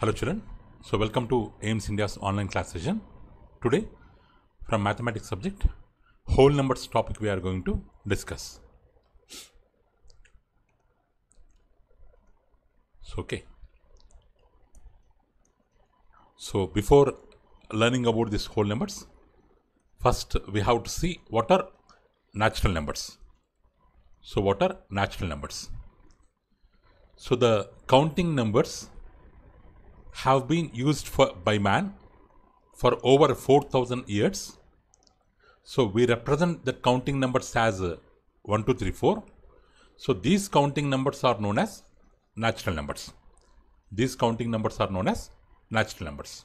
Hello children, so welcome to AIMS India's online class session. Today from mathematics subject, whole numbers topic we are going to discuss. So, okay. So before learning about these whole numbers, first we have to see what are natural numbers. So what are natural numbers? So the counting numbers have been used for, by man for over 4000 years. So we represent the counting numbers as 1, 2, 3, 4. So these counting numbers are known as natural numbers. These counting numbers are known as natural numbers.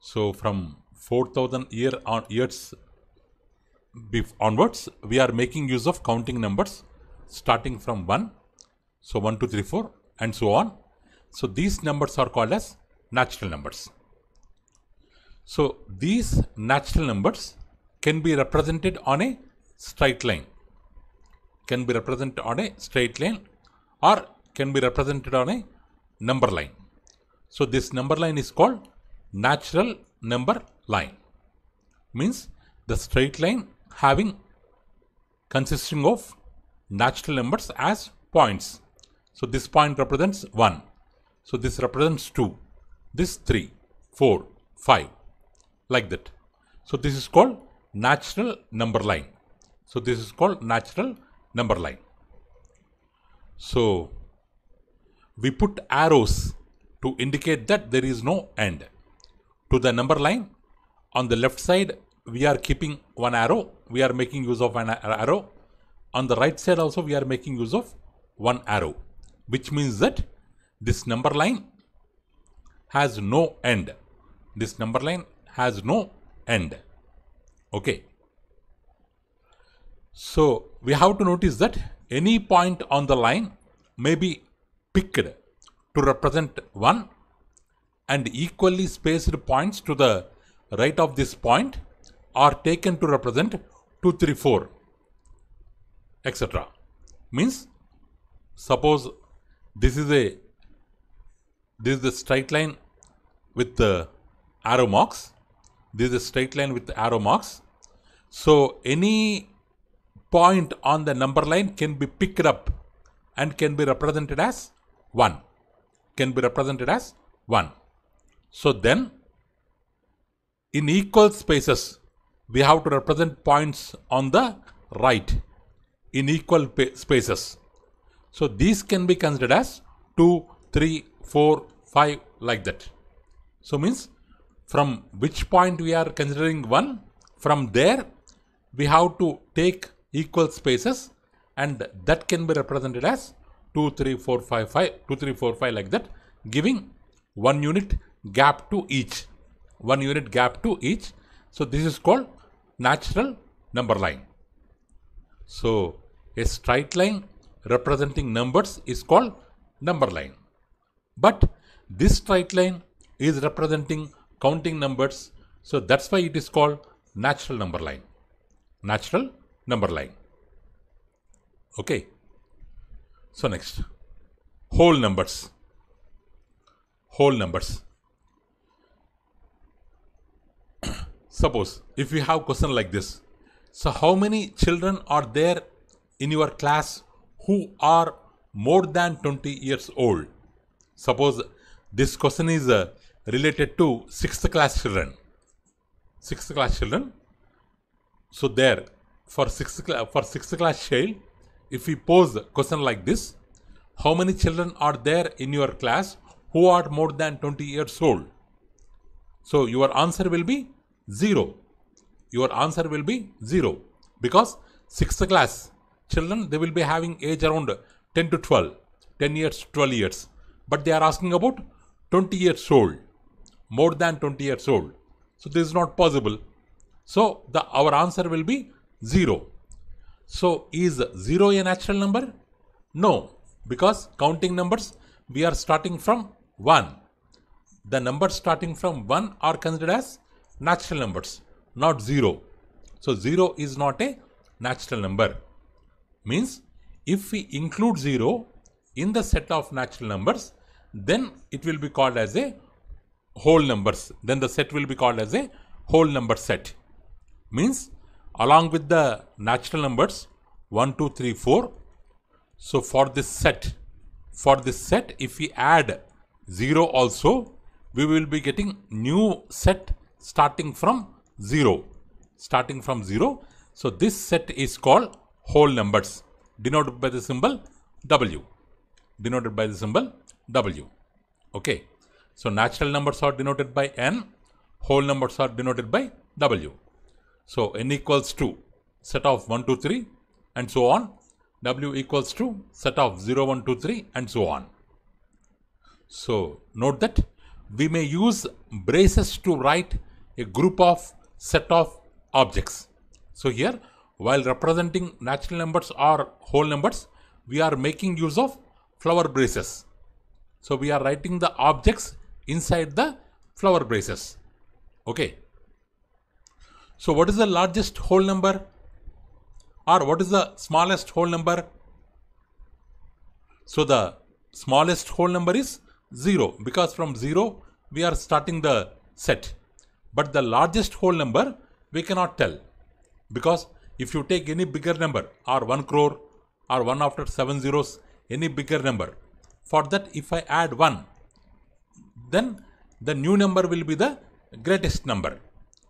So from 4000 year on years onwards, we are making use of counting numbers starting from 1. So 1, 2, 3, 4 and so on so these numbers are called as natural numbers. So these natural numbers can be represented on a straight line, can be represented on a straight line or can be represented on a number line. So this number line is called natural number line. Means the straight line having consisting of natural numbers as points. So this point represents 1. So this represents 2, this 3, 4, 5, like that. So this is called natural number line. So this is called natural number line. So we put arrows to indicate that there is no end to the number line. On the left side, we are keeping one arrow. We are making use of an arrow. On the right side also, we are making use of one arrow, which means that this number line has no end. This number line has no end. Okay. So we have to notice that any point on the line may be picked to represent 1 and equally spaced points to the right of this point are taken to represent 2, 3, 4, etc. Means suppose this is a this is the straight line with the arrow marks. This is a straight line with the arrow marks. So any point on the number line can be picked up and can be represented as 1. Can be represented as 1. So then in equal spaces we have to represent points on the right in equal spaces. So these can be considered as 2, 3 4, 5 like that. So means from which point we are considering 1, from there we have to take equal spaces and that can be represented as 2, 3, 4, 5, 5, 2, 3, 4, 5 like that giving 1 unit gap to each. 1 unit gap to each. So this is called natural number line. So a straight line representing numbers is called number line. But this straight line is representing counting numbers. So that's why it is called natural number line. Natural number line. Okay. So next, whole numbers. Whole numbers. Suppose if we have question like this. So how many children are there in your class who are more than 20 years old? Suppose this question is uh, related to sixth class children. Sixth class children. So there, for sixth class for sixth class child, if we pose a question like this, how many children are there in your class who are more than 20 years old? So your answer will be zero. Your answer will be zero because sixth class children they will be having age around 10 to 12, 10 years, 12 years but they are asking about 20 years old, more than 20 years old. So this is not possible. So the our answer will be 0. So is 0 a natural number? No, because counting numbers we are starting from 1. The numbers starting from 1 are considered as natural numbers, not 0. So 0 is not a natural number. Means if we include 0 in the set of natural numbers, then it will be called as a whole numbers. Then the set will be called as a whole number set. Means along with the natural numbers 1, 2, 3, 4. So for this set, for this set if we add 0 also, we will be getting new set starting from 0. Starting from 0. So this set is called whole numbers denoted by the symbol W. Denoted by the symbol W. Okay. So natural numbers are denoted by N, whole numbers are denoted by W. So N equals to set of 1, 2, 3 and so on. W equals to set of 0, 1, 2, 3 and so on. So note that we may use braces to write a group of set of objects. So here while representing natural numbers or whole numbers, we are making use of flower braces. So we are writing the objects inside the flower braces. Okay. So what is the largest whole number? Or what is the smallest whole number? So the smallest whole number is 0 because from 0 we are starting the set. But the largest whole number we cannot tell because if you take any bigger number or 1 crore or 1 after 7 zeros, any bigger number, for that, if I add 1, then the new number will be the greatest number.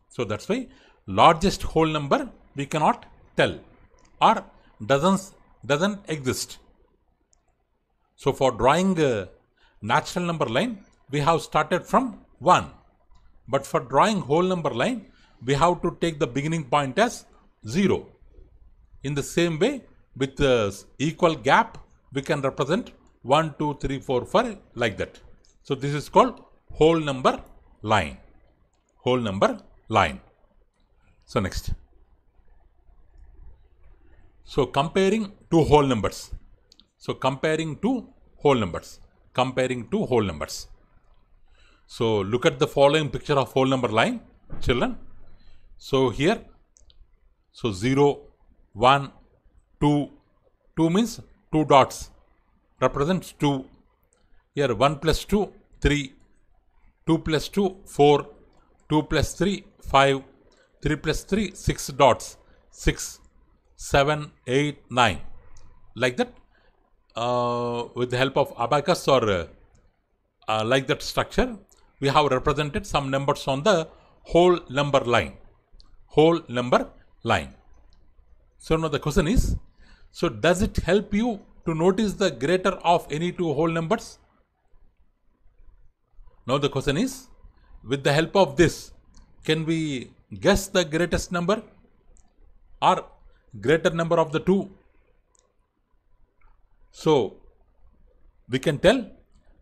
So that's why largest whole number we cannot tell or doesn't, doesn't exist. So for drawing a natural number line, we have started from 1. But for drawing whole number line, we have to take the beginning point as 0. In the same way, with equal gap, we can represent 1, 2, 3, 4, 5 like that. So this is called whole number line. Whole number line. So next. So comparing two whole numbers. So comparing two whole numbers. Comparing two whole numbers. So look at the following picture of whole number line, children. So here, so 0, 1, 2, 2 means 2 dots represents 2. Here 1 plus 2, 3. 2 plus 2, 4. 2 plus 3, 5. 3 plus 3, 6 dots. 6, 7, 8, 9. Like that, uh, with the help of abacus or uh, uh, like that structure, we have represented some numbers on the whole number line. Whole number line. So now the question is, so does it help you to notice the greater of any two whole numbers? Now the question is, with the help of this, can we guess the greatest number or greater number of the two? So, we can tell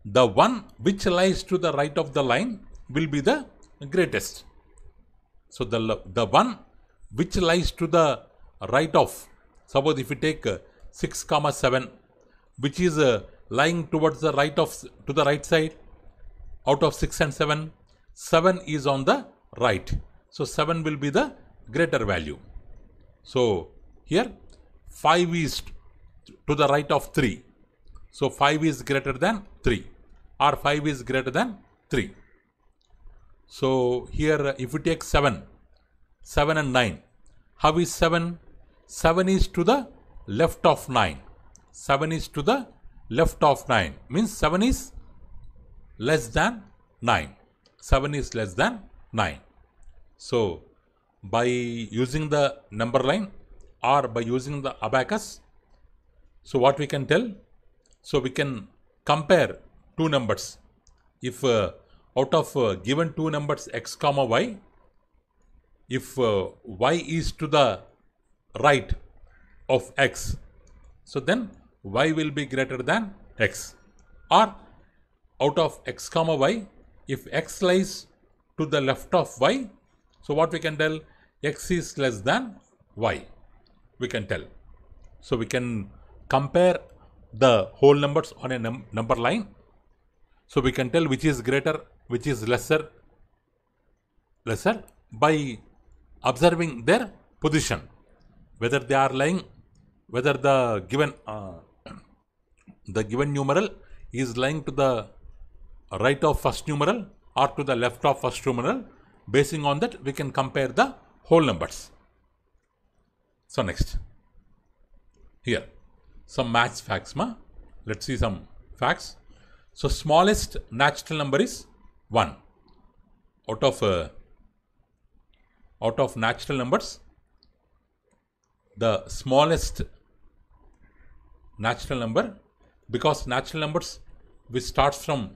the one which lies to the right of the line will be the greatest. So, the, the one which lies to the right of, suppose if we take uh, 6 comma 7 which is uh, lying towards the right of to the right side out of 6 and 7 7 is on the right so 7 will be the greater value so here 5 is to the right of 3 so 5 is greater than 3 or 5 is greater than 3 so here uh, if we take 7 7 and 9 how is 7 7 is to the left of 9. 7 is to the left of 9 means 7 is less than 9. 7 is less than 9. So, by using the number line or by using the abacus, so what we can tell? So, we can compare two numbers. If uh, out of uh, given two numbers x comma y, if uh, y is to the right of x. So then y will be greater than x or out of x comma y if x lies to the left of y so what we can tell x is less than y we can tell so we can compare the whole numbers on a num number line so we can tell which is greater which is lesser lesser by observing their position whether they are lying whether the given uh, the given numeral is lying to the right of first numeral or to the left of first numeral basing on that we can compare the whole numbers so next here some match facts ma let's see some facts so smallest natural number is 1 out of uh, out of natural numbers the smallest natural number because natural numbers which starts from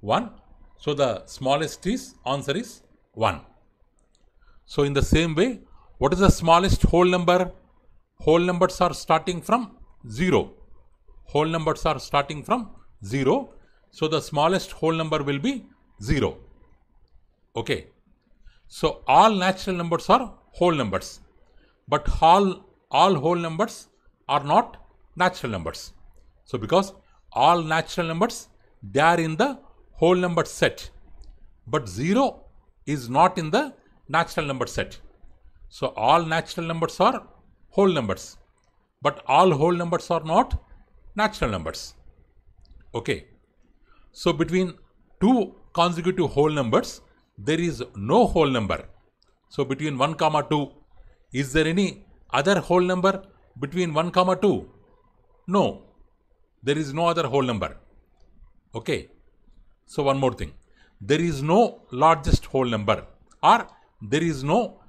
1 so the smallest is answer is 1 so in the same way what is the smallest whole number whole numbers are starting from 0 whole numbers are starting from 0 so the smallest whole number will be 0 okay so all natural numbers are whole numbers but all all whole numbers are not natural numbers. So because all natural numbers, they are in the whole number set. But 0 is not in the natural number set. So all natural numbers are whole numbers. But all whole numbers are not natural numbers. Okay. So between two consecutive whole numbers, there is no whole number. So between 1 comma 2, is there any other whole number between 1 comma 2? No, there is no other whole number. Okay. So one more thing. There is no largest whole number or there is no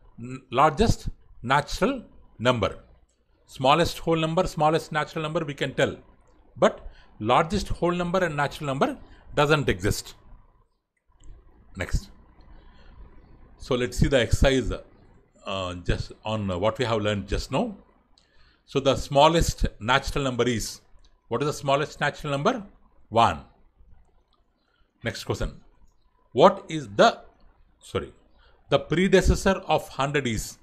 largest natural number. Smallest whole number, smallest natural number we can tell. But largest whole number and natural number doesn't exist. Next. So let's see the exercise uh, just on what we have learned just now. So the smallest natural number is what is the smallest natural number? 1. Next question. What is the sorry the predecessor of 100 is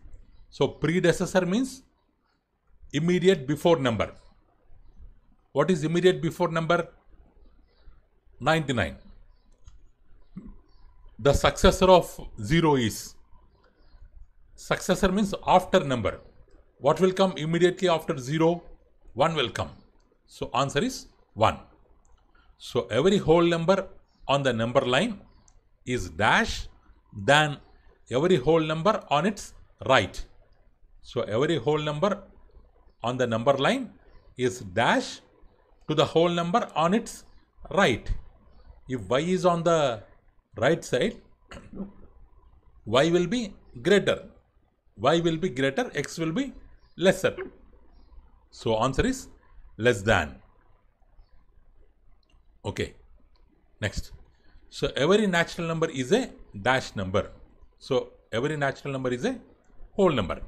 so predecessor means immediate before number. What is immediate before number? 99. The successor of 0 is. Successor means after number. What will come immediately after 0? 1 will come. So answer is 1. So every whole number on the number line is dash than every whole number on its right. So every whole number on the number line is dash to the whole number on its right. If y is on the right side, y will be greater. y will be greater, x will be lesser. So answer is less than. Okay. Next. So every natural number is a dash number. So every natural number is a whole number.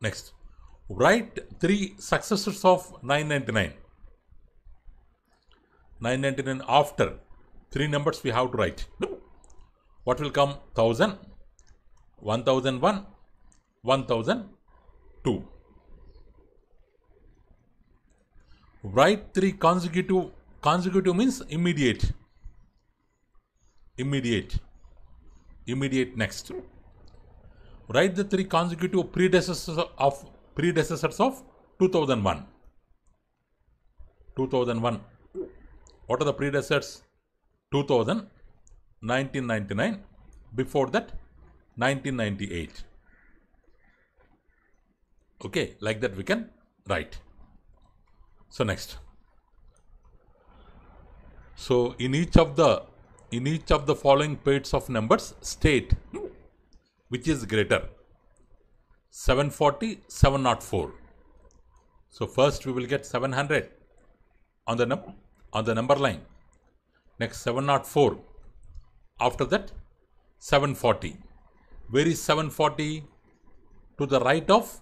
Next. Write three successors of 999. 999 after three numbers we have to write. What will come? 1000, 1001 1002. Write 3 consecutive. Consecutive means immediate. Immediate. Immediate next. Write the 3 consecutive predecessors of predecessors of 2001. 2001. What are the predecessors? 2000, 1999, before that 1998. Okay, like that we can write. So next. So in each of the in each of the following pairs of numbers state which is greater 740 704 so first we will get 700 on the num on the number line next 704 after that 740 where is 740 to the right of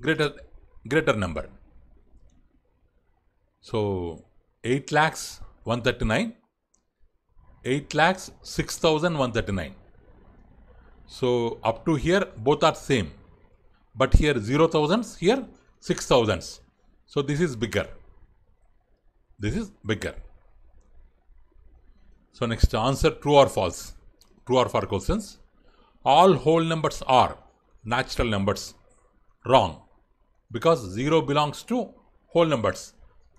greater greater number. So 8 lakhs 139, 8 lakhs 6139. So up to here both are same, but here 0 thousands, here 6 thousands. So this is bigger. This is bigger. So next answer true or false. True or false questions. All whole numbers are natural numbers. Wrong because 0 belongs to whole numbers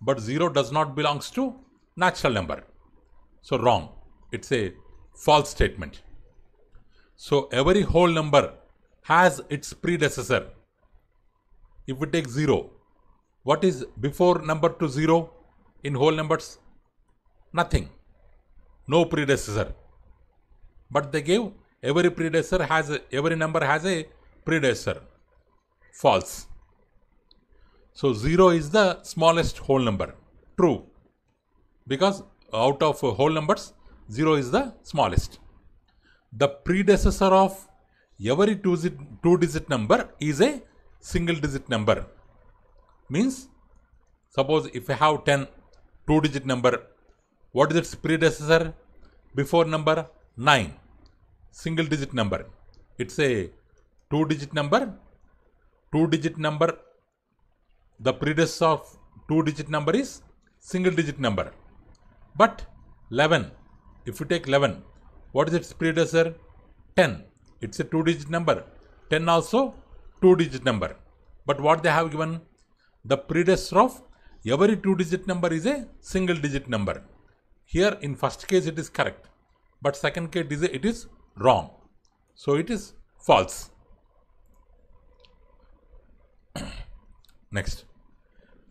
but 0 does not belongs to natural number. So wrong. It's a false statement. So every whole number has its predecessor. If we take 0, what is before number to 0 in whole numbers? Nothing. No predecessor. But they gave every predecessor has a, every number has a predecessor. False. So 0 is the smallest whole number. True. Because out of whole numbers, 0 is the smallest. The predecessor of every two-digit number is a single-digit number. Means, suppose if I have 10 two-digit number, what is its predecessor? Before number 9, single-digit number. It's a two-digit number. Two-digit number the predecessor of two digit number is single digit number but 11 if you take 11 what is its predecessor 10 it's a two digit number 10 also two digit number but what they have given the predecessor of every two digit number is a single digit number here in first case it is correct but second case it is wrong so it is false Next,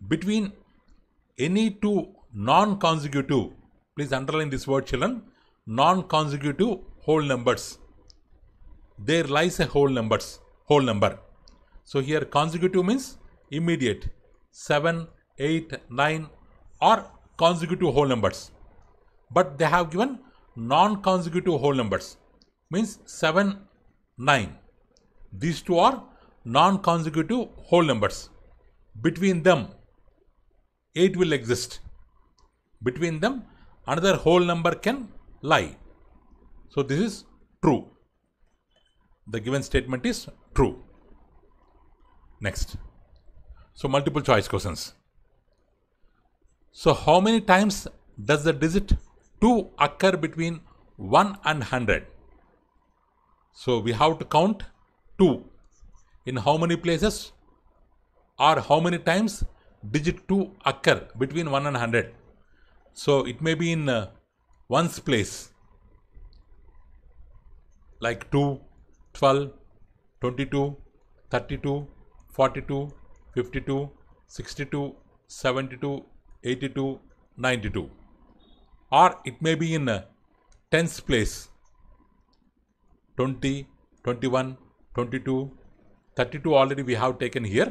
between any two non-consecutive, please underline this word children, non-consecutive whole numbers. There lies a whole numbers, whole number. So here consecutive means immediate, 7, 8, 9 or consecutive whole numbers. But they have given non-consecutive whole numbers means 7, 9. These two are non-consecutive whole numbers between them 8 will exist between them another whole number can lie so this is true the given statement is true next so multiple choice questions so how many times does the digit 2 occur between 1 and 100 so we have to count 2 in how many places or how many times digit 2 occur between 1 and 100. So it may be in uh, ones place like 2, 12, 22, 32, 42, 52, 62, 72, 82, 92. Or it may be in uh, tens place 20, 21, 22, 32 already we have taken here.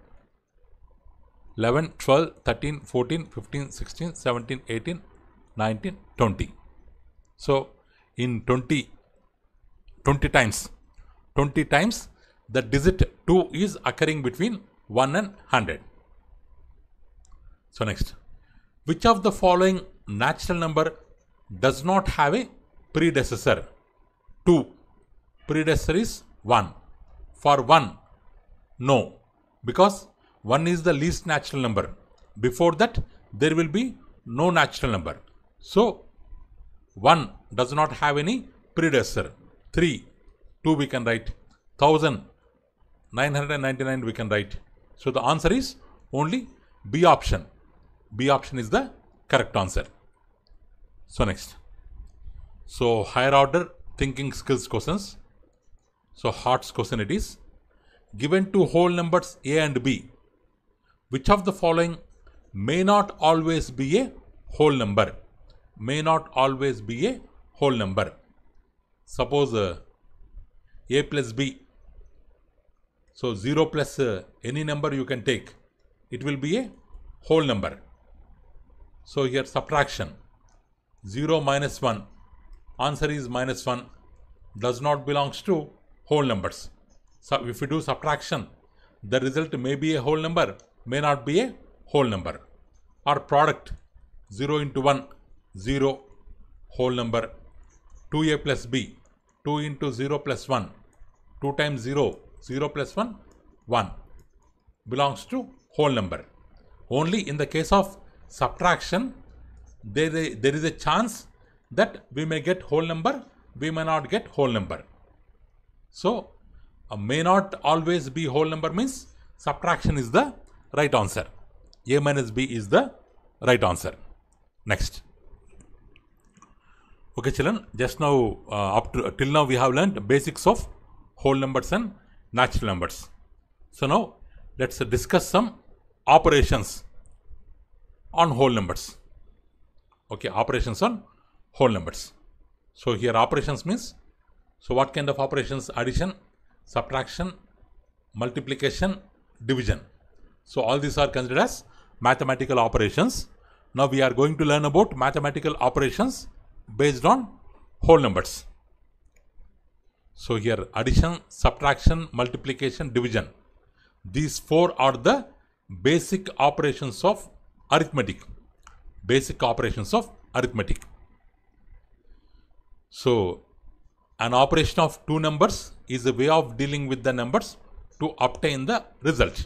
11, 12, 13, 14, 15, 16, 17, 18, 19, 20. So, in 20, 20 times, 20 times the digit 2 is occurring between 1 and 100. So, next, which of the following natural number does not have a predecessor? 2. Predecessor is 1. For 1, no, because 1 is the least natural number. Before that, there will be no natural number. So, 1 does not have any predecessor. 3, 2 we can write. 1999 we can write. So, the answer is only B option. B option is the correct answer. So, next. So, higher order thinking skills questions. So, Hart's question it is. Given two whole numbers A and B which of the following may not always be a whole number? May not always be a whole number. Suppose uh, a plus b. So 0 plus uh, any number you can take. It will be a whole number. So here subtraction. 0 minus 1. Answer is minus 1. Does not belongs to whole numbers. So if we do subtraction, the result may be a whole number may not be a whole number or product 0 into 1 0 whole number 2a plus b 2 into 0 plus 1 2 times 0 0 plus 1 1 belongs to whole number only in the case of subtraction there, there is a chance that we may get whole number we may not get whole number so uh, may not always be whole number means subtraction is the right answer. A minus B is the right answer. Next. Okay children, just now uh, up to, uh, till now we have learned basics of whole numbers and natural numbers. So now let's discuss some operations on whole numbers. Okay, operations on whole numbers. So here operations means, so what kind of operations? Addition, subtraction, multiplication, division. So all these are considered as mathematical operations. Now we are going to learn about mathematical operations based on whole numbers. So here addition, subtraction, multiplication, division. These four are the basic operations of arithmetic. Basic operations of arithmetic. So an operation of two numbers is a way of dealing with the numbers to obtain the result.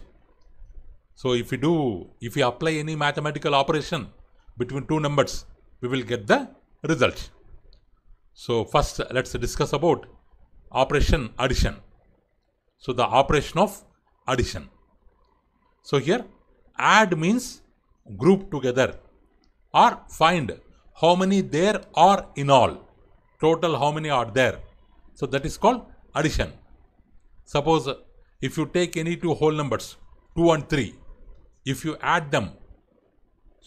So if you do, if we apply any mathematical operation between two numbers, we will get the result. So first let's discuss about operation addition. So the operation of addition. So here add means group together or find how many there are in all. Total how many are there. So that is called addition. Suppose if you take any two whole numbers 2 and 3 if you add them.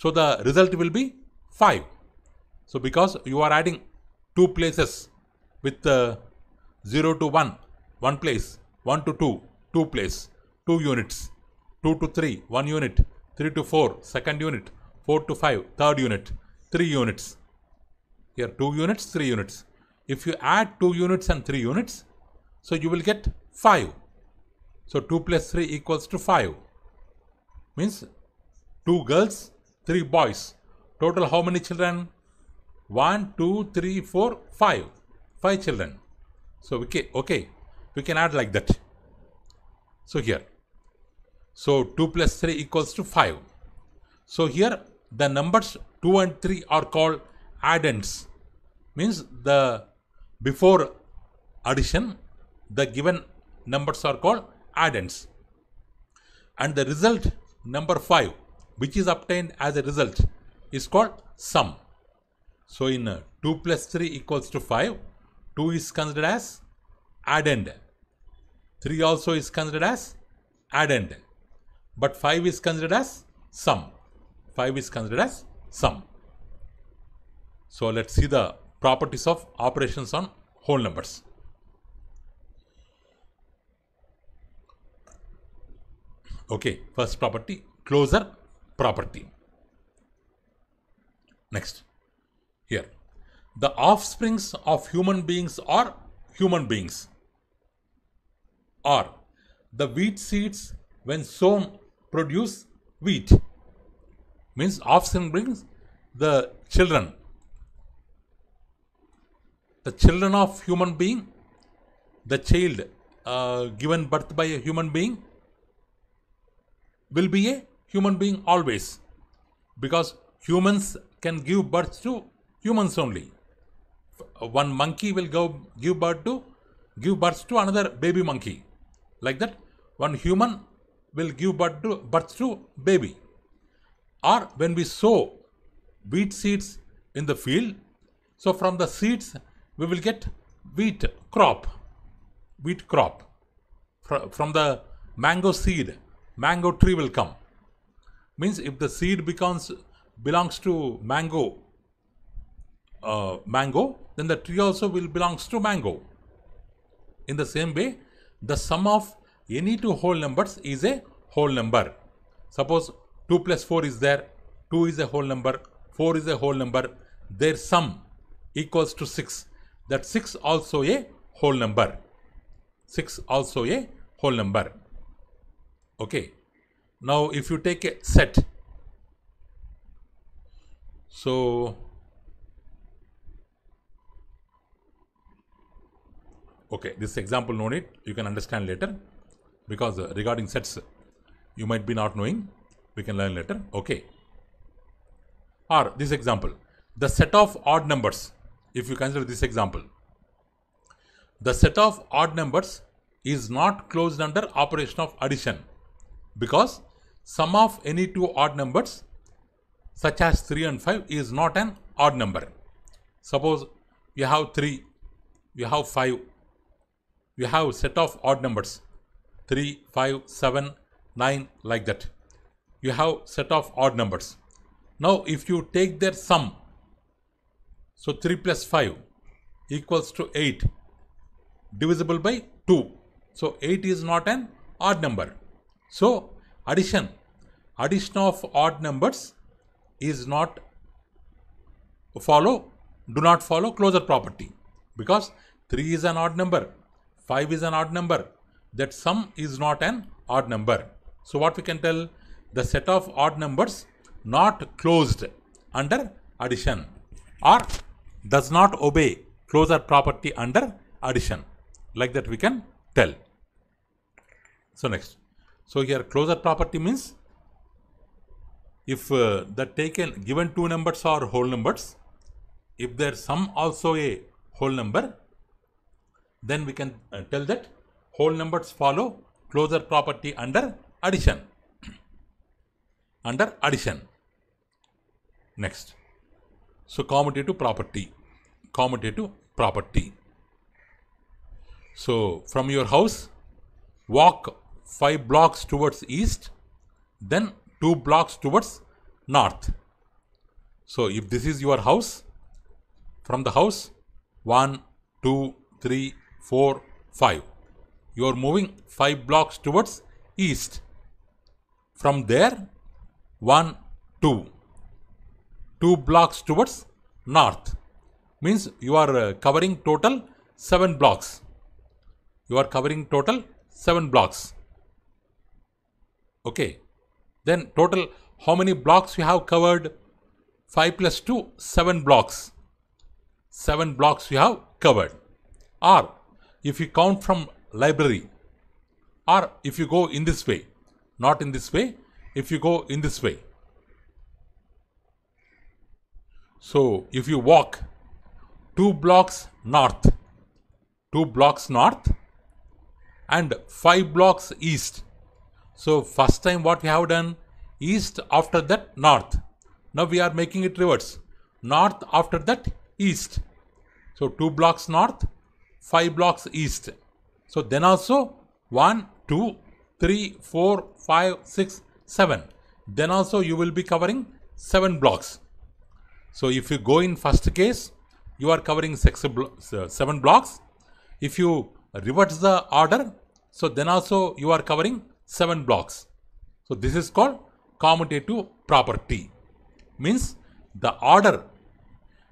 So the result will be 5. So because you are adding two places with uh, 0 to 1, 1 place, 1 to 2, 2 place, 2 units, 2 to 3, 1 unit, 3 to 4, second unit, 4 to 5, third unit, 3 units. Here 2 units, 3 units. If you add 2 units and 3 units, so you will get 5. So 2 plus 3 equals to 5 means two girls, three boys. Total how many children? One, two, three, four, five. Five children. So okay, okay, we can add like that. So here, so 2 plus 3 equals to 5. So here the numbers 2 and 3 are called addends. Means the before addition, the given numbers are called addends. And the result number 5 which is obtained as a result is called sum. So in uh, 2 plus 3 equals to 5, 2 is considered as addend. 3 also is considered as addend. But 5 is considered as sum. 5 is considered as sum. So let's see the properties of operations on whole numbers. Okay, first property, closer property. Next, here, the offsprings of human beings are human beings or the wheat seeds when sown produce wheat means offspring brings the children the children of human being the child uh, given birth by a human being will be a human being always because humans can give birth to humans only. One monkey will go give birth to give birth to another baby monkey. Like that, one human will give birth to birth to baby. Or when we sow wheat seeds in the field, so from the seeds we will get wheat crop, wheat crop. From the mango seed, mango tree will come. Means if the seed becomes belongs to mango, uh, mango, then the tree also will belongs to mango. In the same way, the sum of any two whole numbers is a whole number. Suppose 2 plus 4 is there, 2 is a whole number, 4 is a whole number, their sum equals to 6. That 6 also a whole number. 6 also a whole number. Okay. Now, if you take a set, so okay, this example no need, you can understand later because uh, regarding sets, you might be not knowing, we can learn later. Okay. Or this example, the set of odd numbers, if you consider this example, the set of odd numbers is not closed under operation of addition because sum of any two odd numbers such as 3 and 5 is not an odd number. Suppose you have 3, you have 5, you have set of odd numbers 3, 5, 7, 9 like that. You have set of odd numbers. Now if you take their sum, so 3 plus 5 equals to 8 divisible by 2. So 8 is not an odd number. So, addition, addition of odd numbers is not follow, do not follow closure property because 3 is an odd number, 5 is an odd number, that sum is not an odd number. So, what we can tell the set of odd numbers not closed under addition or does not obey closure property under addition like that we can tell. So, next. So here closure property means if uh, the taken given two numbers are whole numbers, if their sum also a whole number, then we can uh, tell that whole numbers follow closure property under addition. under addition. Next. So commutative property. Commutative property. So from your house, walk 5 blocks towards east, then 2 blocks towards north. So if this is your house, from the house, 1, 2, 3, 4, 5. You are moving 5 blocks towards east. From there, 1, 2. 2 blocks towards north. Means you are uh, covering total 7 blocks. You are covering total 7 blocks. Okay. Then total, how many blocks we have covered? 5 plus 2, 7 blocks. 7 blocks we have covered. Or if you count from library, or if you go in this way, not in this way, if you go in this way. So if you walk 2 blocks north, 2 blocks north and 5 blocks east, so first time what we have done, east after that north. Now we are making it reverse. North after that east. So two blocks north, five blocks east. So then also one, two, three, four, five, six, seven. Then also you will be covering 7 blocks. So if you go in first case, you are covering six blo 7 blocks. If you reverse the order, so then also you are covering 7 blocks. So this is called commutative property. Means the order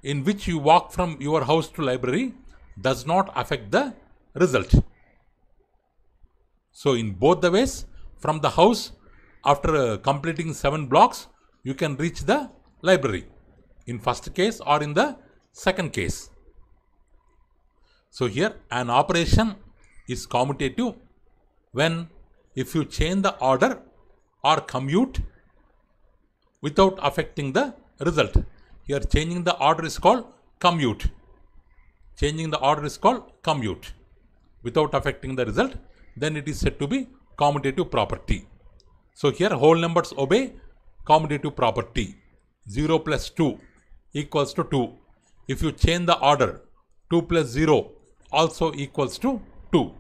in which you walk from your house to library does not affect the result. So in both the ways, from the house after uh, completing 7 blocks, you can reach the library in first case or in the second case. So here an operation is commutative when if you change the order or commute without affecting the result. Here changing the order is called commute. Changing the order is called commute. Without affecting the result, then it is said to be commutative property. So here whole numbers obey commutative property. 0 plus 2 equals to 2. If you change the order, 2 plus 0 also equals to 2.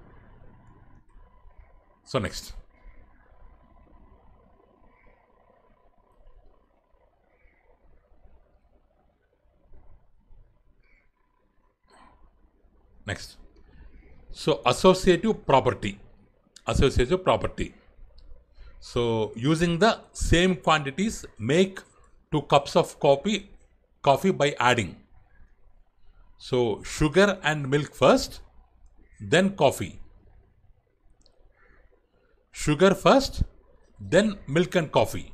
So next. Next. So associative property. Associative property. So using the same quantities, make two cups of coffee, coffee by adding. So sugar and milk first, then coffee sugar first, then milk and coffee.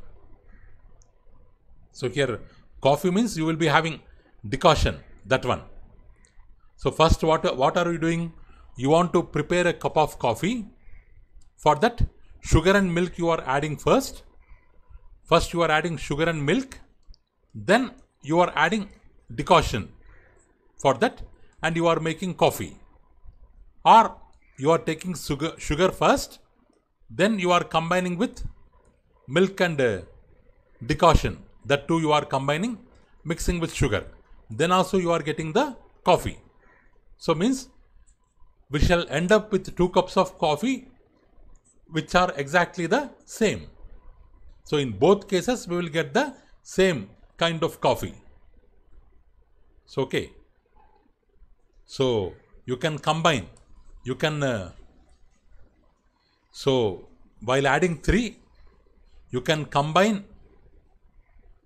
So here coffee means you will be having decoction, that one. So first what, what are you doing? You want to prepare a cup of coffee. For that sugar and milk you are adding first. First you are adding sugar and milk. Then you are adding decoction for that and you are making coffee. Or you are taking sugar, sugar first then you are combining with milk and uh, decoction that two you are combining mixing with sugar then also you are getting the coffee so means we shall end up with two cups of coffee which are exactly the same so in both cases we will get the same kind of coffee so okay so you can combine you can uh, so while adding 3, you can combine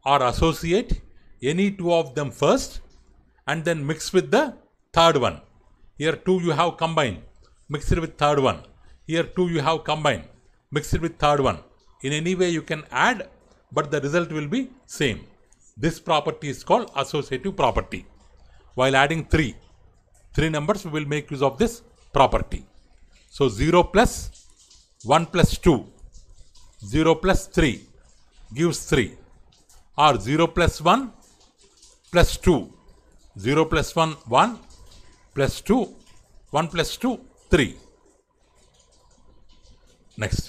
or associate any two of them first and then mix with the third one. Here 2 you have combined, mixed with third one. Here 2 you have combined, mixed with third one. In any way you can add, but the result will be same. This property is called associative property. While adding 3, 3 numbers will make use of this property. So 0 plus 1 plus 2, 0 plus 3 gives 3 or 0 plus 1 plus 2, 0 plus 1, 1 plus 2, 1 plus 2, 3. Next.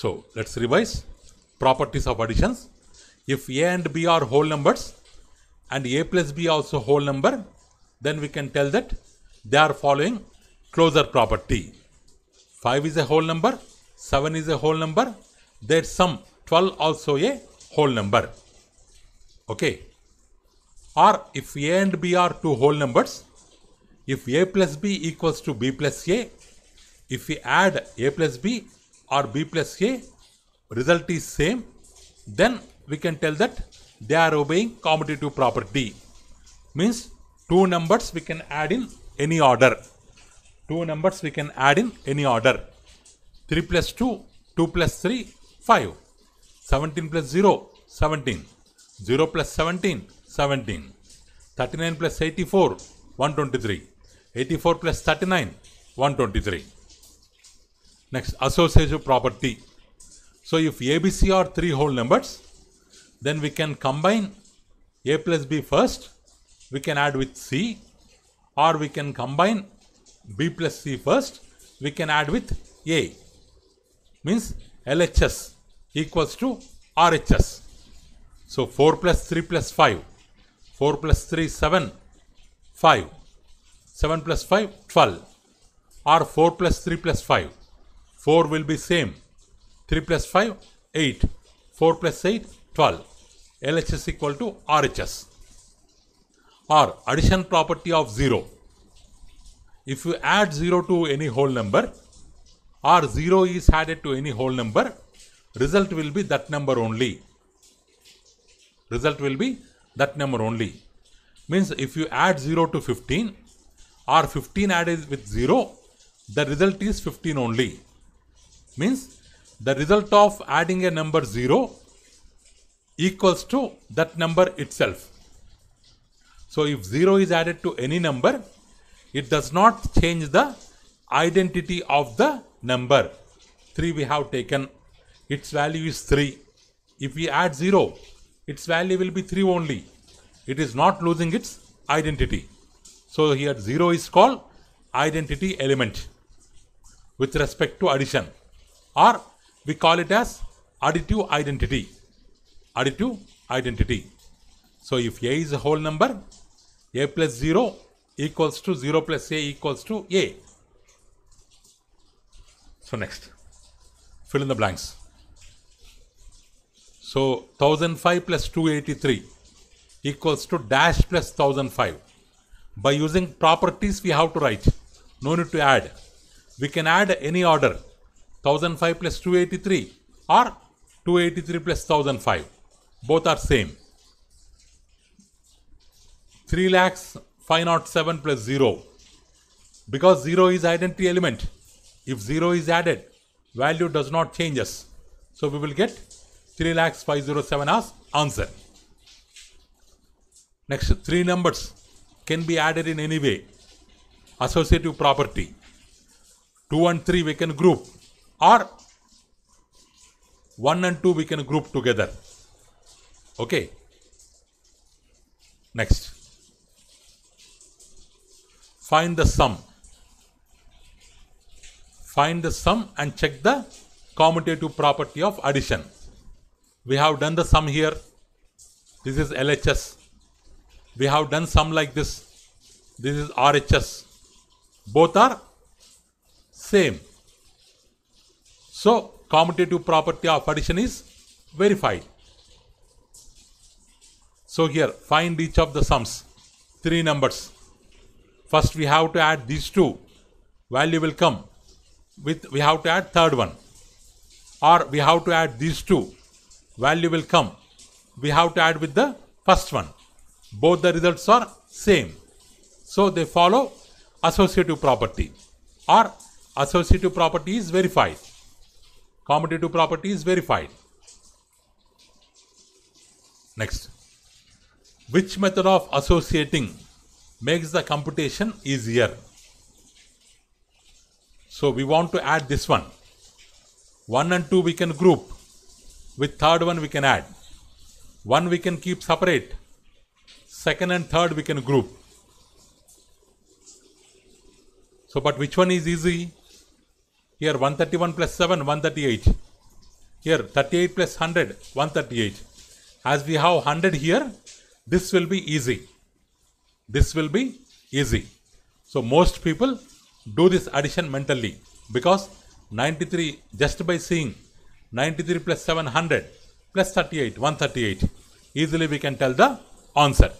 So, let us revise properties of additions. If A and B are whole numbers and A plus B also whole number, then we can tell that they are following closure property. 5 is a whole number, 7 is a whole number, their sum 12 also a whole number. Okay. Or if a and b are two whole numbers, if a plus b equals to b plus a, if we add a plus b or b plus a, result is same, then we can tell that they are obeying commutative property. Means two numbers we can add in any order two numbers we can add in any order. 3 plus 2, 2 plus 3, 5. 17 plus 0, 17. 0 plus 17, 17. 39 plus 84, 123. 84 plus 39, 123. Next, associative property. So if ABC are three whole numbers, then we can combine A plus B first. We can add with C or we can combine B plus C first, we can add with A. Means LHS equals to RHS. So 4 plus 3 plus 5. 4 plus 3, 7. 5. 7 plus 5, 12. Or 4 plus 3 plus 5. 4 will be same. 3 plus 5, 8. 4 plus 8, 12. LHS equal to RHS. Or addition property of 0 if you add 0 to any whole number or 0 is added to any whole number, result will be that number only. Result will be that number only. Means if you add 0 to 15 or 15 added with 0, the result is 15 only. Means the result of adding a number 0 equals to that number itself. So if 0 is added to any number, it does not change the identity of the number. 3 we have taken. Its value is 3. If we add 0, its value will be 3 only. It is not losing its identity. So here 0 is called identity element with respect to addition or we call it as additive identity. Additive identity. So if A is a whole number, A plus 0 equals to 0 plus a equals to a. So next, fill in the blanks. So 1005 plus 283 equals to dash plus 1005. By using properties we have to write, no need to add. We can add any order 1005 plus 283 or 283 plus 1005. Both are same. 3 lakhs 507 plus 0 because 0 is identity element if 0 is added value does not changes so we will get 3 lakhs 507 as answer next three numbers can be added in any way associative property 2 and 3 we can group or 1 and 2 we can group together okay next find the sum. Find the sum and check the commutative property of addition. We have done the sum here. This is LHS. We have done sum like this. This is RHS. Both are same. So, commutative property of addition is verified. So here, find each of the sums, three numbers. First, we have to add these two. Value will come. With we have to add third one. Or we have to add these two. Value will come. We have to add with the first one. Both the results are same. So they follow associative property. Or associative property is verified. Commutative property is verified. Next. Which method of associating makes the computation easier. So we want to add this one. 1 and 2 we can group. With third one we can add. 1 we can keep separate. Second and third we can group. So but which one is easy? Here 131 plus 7, 138. Here 38 plus 100, 138. As we have 100 here, this will be easy this will be easy. So most people do this addition mentally because 93 just by seeing 93 plus 700 plus 38 138 easily we can tell the answer.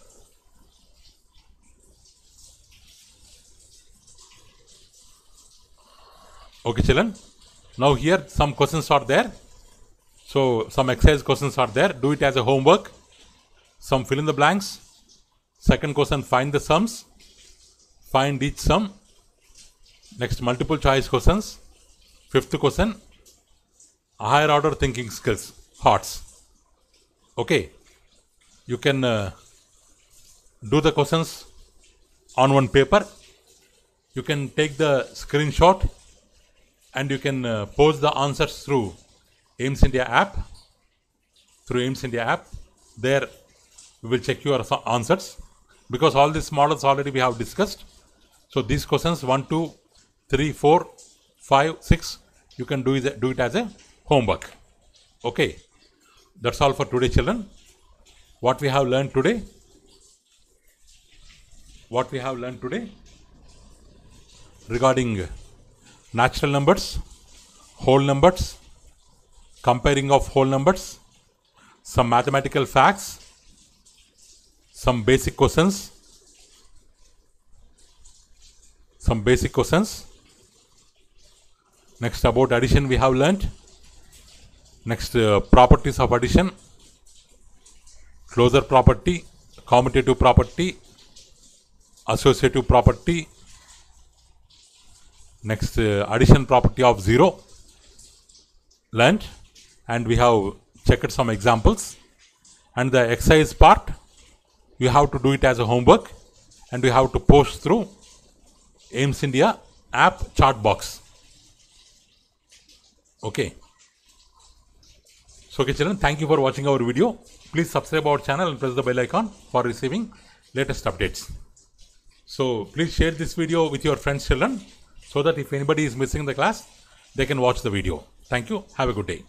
Okay children, now here some questions are there. So some exercise questions are there. Do it as a homework. Some fill in the blanks. Second question, find the sums. Find each sum. Next, multiple choice questions. Fifth question, higher order thinking skills, hearts. Okay. You can uh, do the questions on one paper. You can take the screenshot and you can uh, post the answers through AIMS India app. Through AIMS India app, there we will check your answers because all these models already we have discussed. So these questions 1, 2, 3, 4, 5, 6, you can do it, do it as a homework. Okay, that's all for today children. What we have learned today, what we have learned today regarding natural numbers, whole numbers, comparing of whole numbers, some mathematical facts, some basic questions. Some basic questions. Next about addition we have learnt. Next uh, properties of addition. Closure property, commutative property, associative property. Next uh, addition property of 0 learnt and we have checked some examples and the exercise part you have to do it as a homework and you have to post through AIMS India app chat box. Okay. So, okay, children, thank you for watching our video. Please subscribe our channel and press the bell icon for receiving latest updates. So, please share this video with your friends, children, so that if anybody is missing the class, they can watch the video. Thank you. Have a good day.